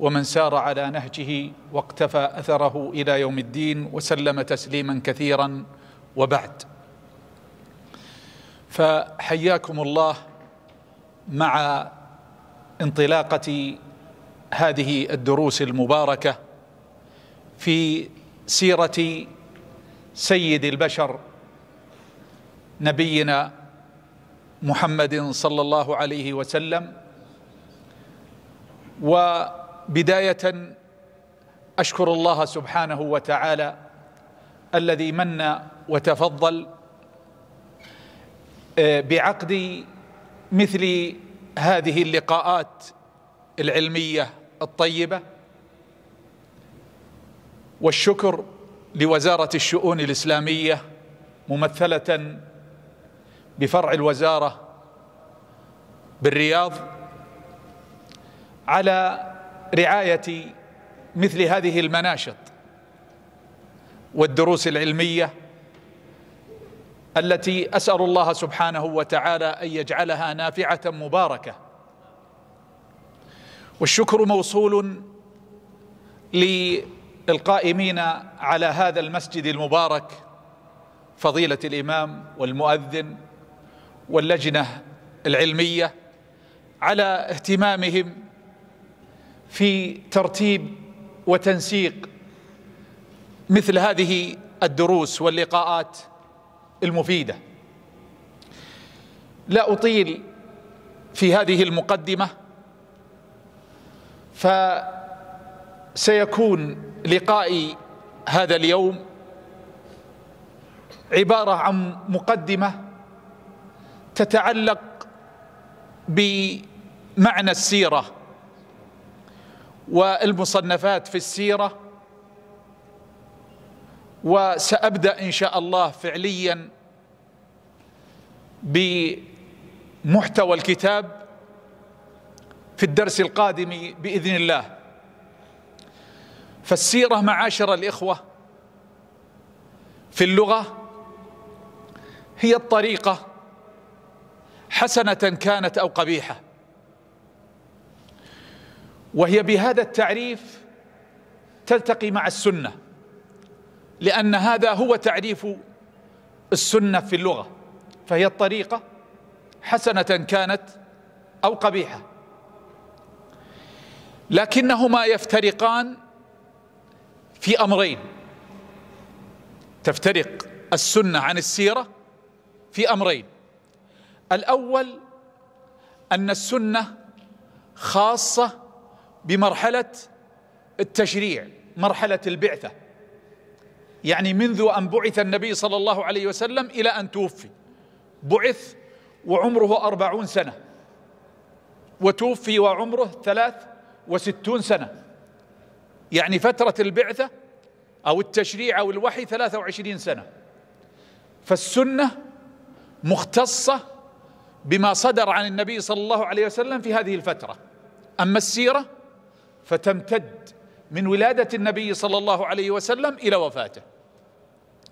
ومن سار على نهجه واقتفى اثره الى يوم الدين وسلم تسليما كثيرا وبعد فحياكم الله مع انطلاقه هذه الدروس المباركه في سيره سيد البشر نبينا محمد صلى الله عليه وسلم و بدايه اشكر الله سبحانه وتعالى الذي من وتفضل آه، بعقد مثل هذه اللقاءات العلميه الطيبه والشكر لوزاره الشؤون الاسلاميه ممثله بفرع الوزاره بالرياض على رعاية مثل هذه المناشط والدروس العلمية التي أسأل الله سبحانه وتعالى أن يجعلها نافعة مباركة والشكر موصول للقائمين على هذا المسجد المبارك فضيلة الإمام والمؤذن واللجنة العلمية على اهتمامهم في ترتيب وتنسيق مثل هذه الدروس واللقاءات المفيده لا اطيل في هذه المقدمه فسيكون لقائي هذا اليوم عباره عن مقدمه تتعلق بمعنى السيره والمصنفات في السيرة وسأبدأ إن شاء الله فعليا بمحتوى الكتاب في الدرس القادم بإذن الله فالسيرة معاشر الإخوة في اللغة هي الطريقة حسنة كانت أو قبيحة وهي بهذا التعريف تلتقي مع السنة لأن هذا هو تعريف السنة في اللغة فهي الطريقة حسنة كانت أو قبيحة لكنهما يفترقان في أمرين تفترق السنة عن السيرة في أمرين الأول أن السنة خاصة بمرحله التشريع مرحله البعثه يعني منذ ان بعث النبي صلى الله عليه وسلم الى ان توفي بعث وعمره أربعون سنة وتوفي وعمره ثلاث وستون سنة يعني فترة البعثة أو التشريع أو الوحي ثلاثة وعشرين سنة فالسنة مختصة بما صدر عن النبي صلى الله عليه وسلم في هذه الفترة أما السيرة فتمتد من ولادة النبي صلى الله عليه وسلم إلى وفاته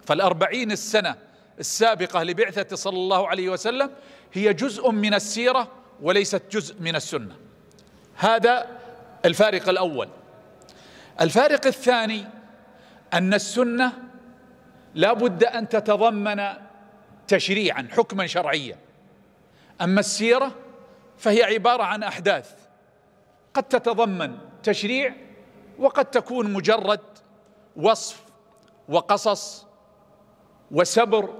فالأربعين السنة السابقة لبعثة صلى الله عليه وسلم هي جزء من السيرة وليست جزء من السنة هذا الفارق الأول الفارق الثاني أن السنة لا بد أن تتضمن تشريعا حكما شرعيا أما السيرة فهي عبارة عن أحداث قد تتضمن تشريع وقد تكون مجرد وصف وقصص وسبر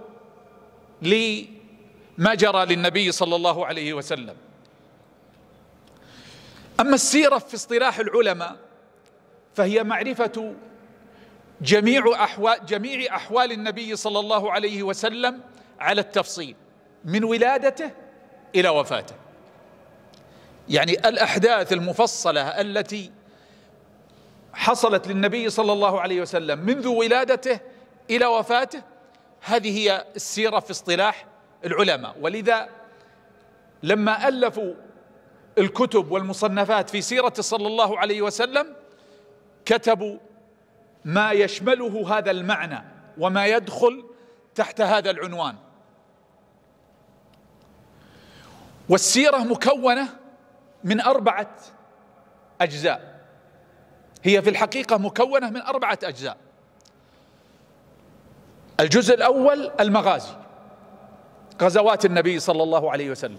لما جرى للنبي صلى الله عليه وسلم أما السيرة في اصطلاح العلماء فهي معرفة جميع أحوال, جميع أحوال النبي صلى الله عليه وسلم على التفصيل من ولادته إلى وفاته يعني الأحداث المفصلة التي حصلت للنبي صلى الله عليه وسلم منذ ولادته إلى وفاته هذه هي السيرة في اصطلاح العلماء ولذا لما ألفوا الكتب والمصنفات في سيرة صلى الله عليه وسلم كتبوا ما يشمله هذا المعنى وما يدخل تحت هذا العنوان والسيرة مكونة من أربعة أجزاء هي في الحقيقة مكونة من أربعة أجزاء الجزء الأول المغازي غزوات النبي صلى الله عليه وسلم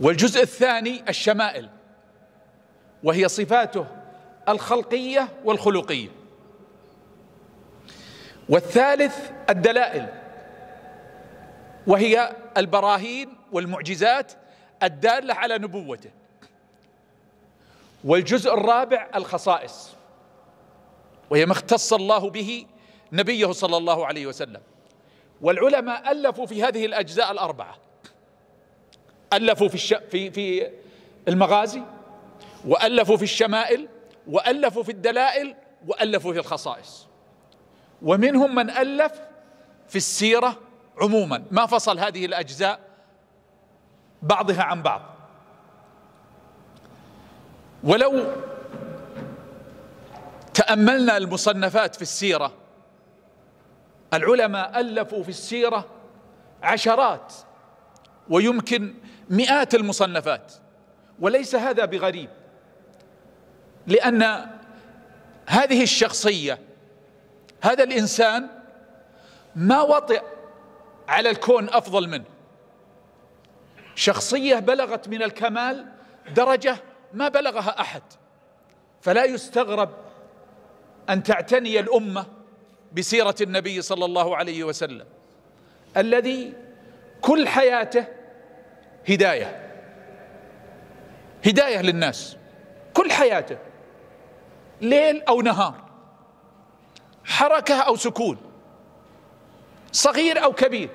والجزء الثاني الشمائل وهي صفاته الخلقية والخلقية والثالث الدلائل وهي البراهين والمعجزات الدالة على نبوته والجزء الرابع الخصائص وهي ما اختص الله به نبيه صلى الله عليه وسلم والعلماء ألفوا في هذه الأجزاء الأربعة ألفوا في, الش... في... في المغازي وألفوا في الشمائل وألفوا في الدلائل وألفوا في الخصائص ومنهم من ألف في السيرة عموما ما فصل هذه الأجزاء بعضها عن بعض ولو تأملنا المصنفات في السيرة العلماء ألفوا في السيرة عشرات ويمكن مئات المصنفات وليس هذا بغريب لأن هذه الشخصية هذا الإنسان ما وطئ على الكون أفضل منه شخصيه بلغت من الكمال درجه ما بلغها احد فلا يستغرب ان تعتني الامه بسيره النبي صلى الله عليه وسلم الذي كل حياته هدايه هدايه للناس كل حياته ليل او نهار حركه او سكون صغير او كبير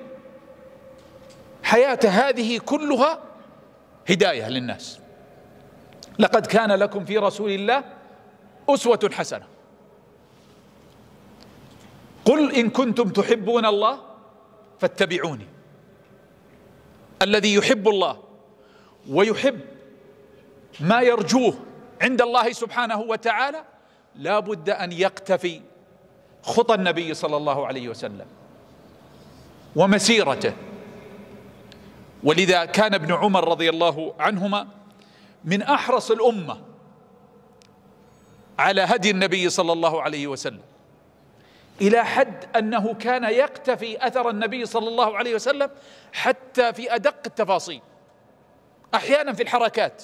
حياته هذه كلها هداية للناس لقد كان لكم في رسول الله أسوة حسنة قل إن كنتم تحبون الله فاتبعوني الذي يحب الله ويحب ما يرجوه عند الله سبحانه وتعالى لا بد أن يقتفي خطى النبي صلى الله عليه وسلم ومسيرته ولذا كان ابن عمر رضي الله عنهما من احرص الامه على هدي النبي صلى الله عليه وسلم الى حد انه كان يقتفي اثر النبي صلى الله عليه وسلم حتى في ادق التفاصيل احيانا في الحركات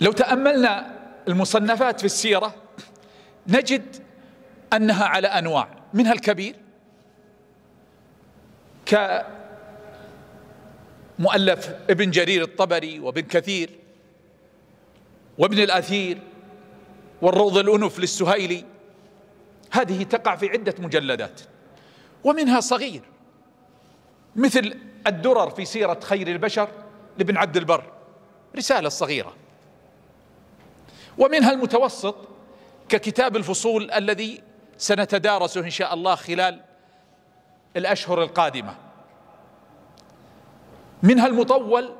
لو تاملنا المصنفات في السيره نجد انها على انواع منها الكبير كمؤلف ابن جرير الطبري وابن كثير وابن الأثير والروض الأنف للسهيلي هذه تقع في عدة مجلدات ومنها صغير مثل الدرر في سيرة خير البشر لابن عبد البر رسالة صغيرة ومنها المتوسط ككتاب الفصول الذي سنتدارسه إن شاء الله خلال الأشهر القادمة منها المطول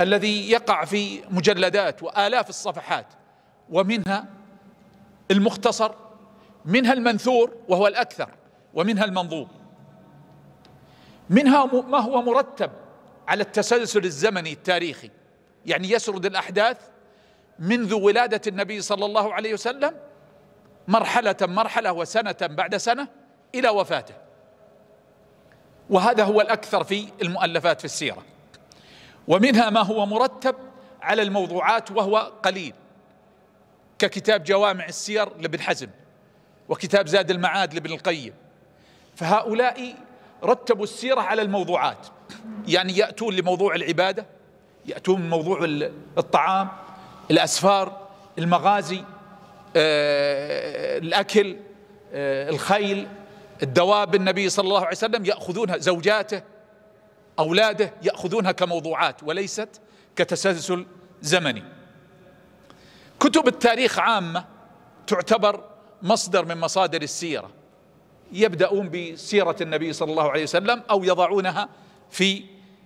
الذي يقع في مجلدات وآلاف الصفحات ومنها المختصر منها المنثور وهو الأكثر ومنها المنظوم منها ما هو مرتب على التسلسل الزمني التاريخي يعني يسرد الأحداث منذ ولادة النبي صلى الله عليه وسلم مرحلة مرحلة وسنة بعد سنة إلى وفاته وهذا هو الأكثر في المؤلفات في السيرة ومنها ما هو مرتب على الموضوعات وهو قليل ككتاب جوامع السير لابن حزم وكتاب زاد المعاد لابن القيم فهؤلاء رتبوا السيرة على الموضوعات يعني يأتون لموضوع العبادة يأتون لموضوع موضوع الطعام الأسفار المغازي آه، الأكل آه، الخيل الدواب النبي صلى الله عليه وسلم يأخذونها زوجاته أولاده يأخذونها كموضوعات وليست كتسلسل زمني كتب التاريخ عامة تعتبر مصدر من مصادر السيرة يبدأون بسيرة النبي صلى الله عليه وسلم أو يضعونها في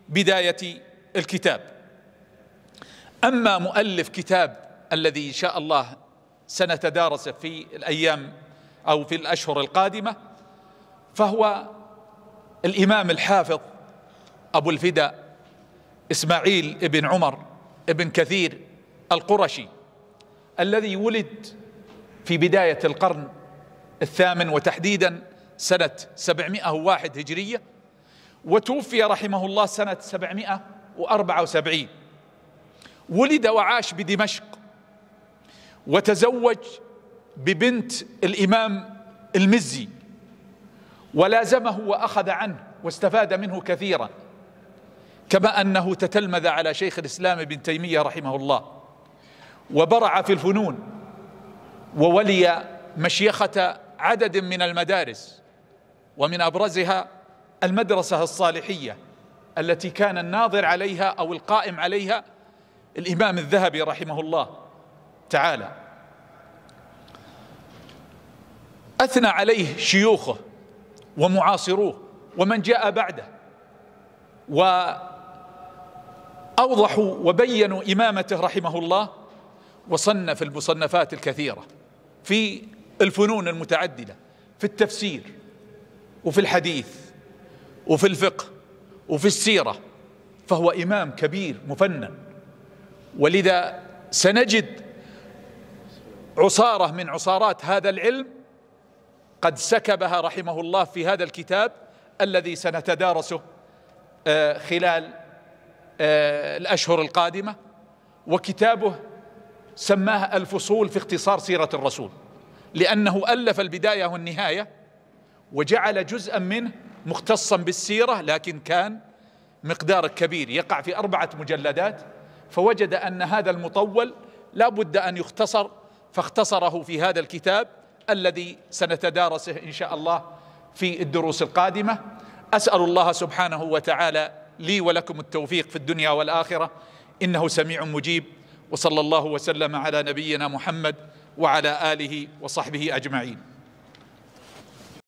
بداية الكتاب أما مؤلف كتاب الذي إن شاء الله سنتدارسه في الأيام أو في الأشهر القادمة فهو الإمام الحافظ أبو الفداء إسماعيل ابن عمر ابن كثير القرشي الذي ولد في بداية القرن الثامن وتحديدا سنة 701 هجرية وتوفي رحمه الله سنة 774 ولد وعاش بدمشق وتزوج ببنت الإمام المزي ولازمه وأخذ عنه واستفاد منه كثيرا كما أنه تتلمذ على شيخ الإسلام ابن تيمية رحمه الله وبرع في الفنون وولي مشيخة عدد من المدارس ومن أبرزها المدرسة الصالحية التي كان الناظر عليها أو القائم عليها الإمام الذهبي رحمه الله تعالى أثنى عليه شيوخه ومعاصروه ومن جاء بعده وأوضحوا وبينوا إمامته رحمه الله وصنف المصنفات الكثيرة في الفنون المتعددة في التفسير وفي الحديث وفي الفقه وفي السيرة فهو إمام كبير مفنن ولذا سنجد عصارة من عصارات هذا العلم قد سكبها رحمه الله في هذا الكتاب الذي سنتدارسه آه، خلال آه، الأشهر القادمة وكتابه سماه الفصول في اختصار سيرة الرسول لأنه ألف البداية والنهاية وجعل جزءا منه مختصا بالسيرة لكن كان مقدار كبير يقع في أربعة مجلدات فوجد أن هذا المطول لا بد أن يختصر فاختصره في هذا الكتاب الذي سنتدارسه ان شاء الله في الدروس القادمه اسال الله سبحانه وتعالى لي ولكم التوفيق في الدنيا والاخره انه سميع مجيب وصلى الله وسلم على نبينا محمد وعلى اله وصحبه اجمعين